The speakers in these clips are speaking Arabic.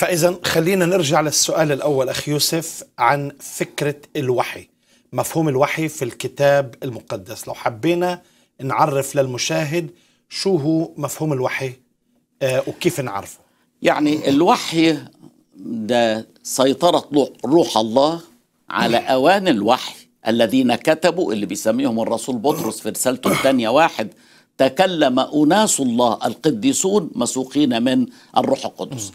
فإذا خلينا نرجع للسؤال الأول أخ يوسف عن فكرة الوحي مفهوم الوحي في الكتاب المقدس لو حبينا نعرف للمشاهد شو هو مفهوم الوحي آه، وكيف نعرفه يعني الوحي ده سيطرة روح الله على أوان الوحي الذين كتبوا اللي بيسميهم الرسول بطرس في رسالته الثانية واحد تكلم أناس الله القديسون مسوقين من الروح القدس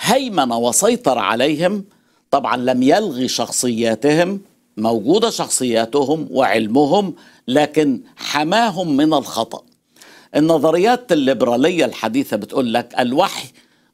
هيمن وسيطر عليهم طبعا لم يلغي شخصياتهم موجودة شخصياتهم وعلمهم لكن حماهم من الخطأ النظريات الليبرالية الحديثة بتقول لك الوحي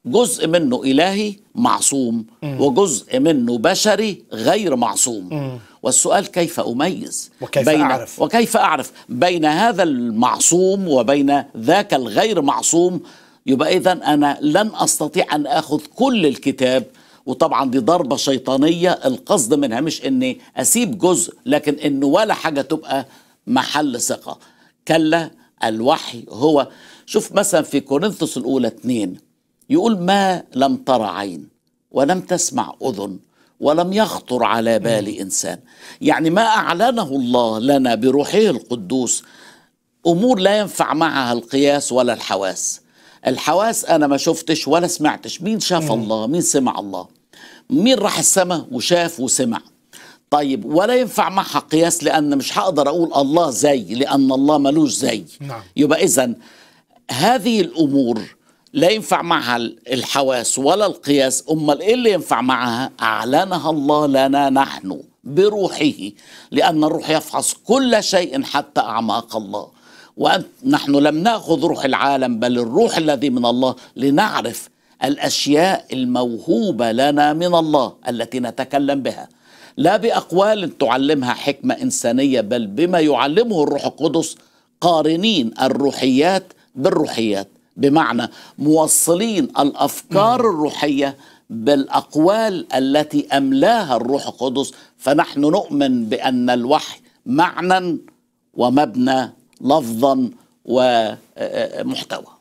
جزء منه إلهي معصوم وجزء منه بشري غير معصوم والسؤال كيف أميز وكيف بين أعرف وكيف أعرف بين هذا المعصوم وبين ذاك الغير معصوم يبقى إذا أنا لن أستطيع أن أخذ كل الكتاب وطبعا دي ضربة شيطانية القصد منها مش اني اسيب جزء لكن انه ولا حاجة تبقى محل ثقة كلا الوحي هو شوف مثلا في كورنثوس الاولى اثنين يقول ما لم ترى عين ولم تسمع اذن ولم يخطر على بال انسان يعني ما اعلنه الله لنا بروحه القدوس امور لا ينفع معها القياس ولا الحواس الحواس انا ما شفتش ولا سمعتش مين شاف الله مين سمع الله مين راح السما وشاف وسمع طيب ولا ينفع معها قياس لان مش هقدر اقول الله زي لان الله ملوش زي نعم. يبقى اذا هذه الامور لا ينفع معها الحواس ولا القياس امال ايه اللي ينفع معها اعلنها الله لنا نحن بروحه لان الروح يفحص كل شيء حتى اعماق الله ونحن لم ناخذ روح العالم بل الروح الذي من الله لنعرف الاشياء الموهوبه لنا من الله التي نتكلم بها لا باقوال تعلمها حكمه انسانيه بل بما يعلمه الروح القدس قارنين الروحيات بالروحيات بمعنى موصلين الافكار الروحيه بالاقوال التي املاها الروح القدس فنحن نؤمن بان الوحي معنى ومبنى لفظا ومحتوى